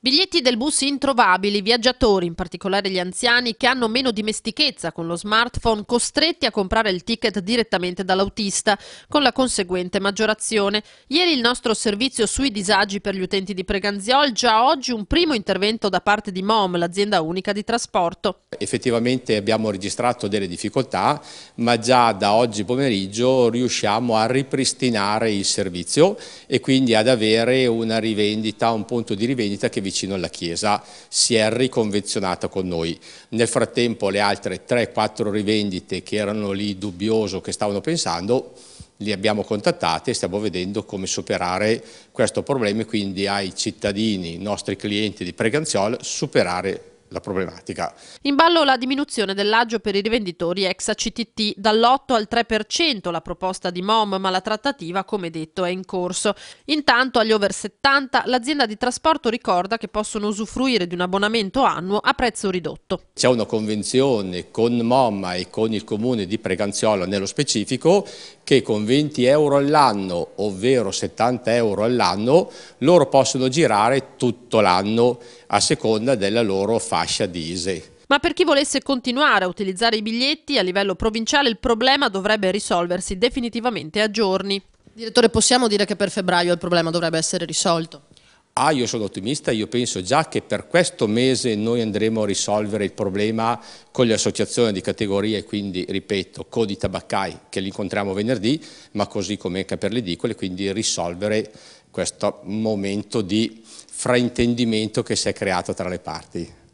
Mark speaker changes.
Speaker 1: Biglietti del bus introvabili, viaggiatori, in particolare gli anziani che hanno meno dimestichezza con lo smartphone, costretti a comprare il ticket direttamente dall'autista, con la conseguente maggiorazione. Ieri il nostro servizio sui disagi per gli utenti di Preganziol, già oggi un primo intervento da parte di MOM, l'azienda unica di trasporto.
Speaker 2: Effettivamente abbiamo registrato delle difficoltà, ma già da oggi pomeriggio riusciamo a ripristinare il servizio e quindi ad avere una rivendita, un punto di rivendita che vi vicino alla Chiesa si è riconvenzionata con noi. Nel frattempo le altre 3-4 rivendite che erano lì dubbioso, che stavano pensando, li abbiamo contattate e stiamo vedendo come superare questo problema e quindi ai cittadini, ai nostri clienti di Preganziol, superare la problematica.
Speaker 1: In ballo la diminuzione dell'agio per i rivenditori ex ACTT dall'8 al 3% la proposta di MOM, ma la trattativa, come detto, è in corso. Intanto agli over 70 l'azienda di trasporto ricorda che possono usufruire di un abbonamento annuo a prezzo ridotto.
Speaker 2: C'è una convenzione con MOM e con il comune di Preganziola nello specifico che con 20 euro all'anno, ovvero 70 euro all'anno, loro possono girare tutto l'anno a seconda della loro fascia di ISE.
Speaker 1: Ma per chi volesse continuare a utilizzare i biglietti a livello provinciale il problema dovrebbe risolversi definitivamente a giorni. Direttore, possiamo dire che per febbraio il problema dovrebbe essere risolto?
Speaker 2: Ah, io sono ottimista, io penso già che per questo mese noi andremo a risolvere il problema con le associazioni di categorie, quindi ripeto, Codi Tabaccai, che li incontriamo venerdì, ma così come anche per le edicole, quindi risolvere questo momento di fraintendimento che si è creato tra le parti.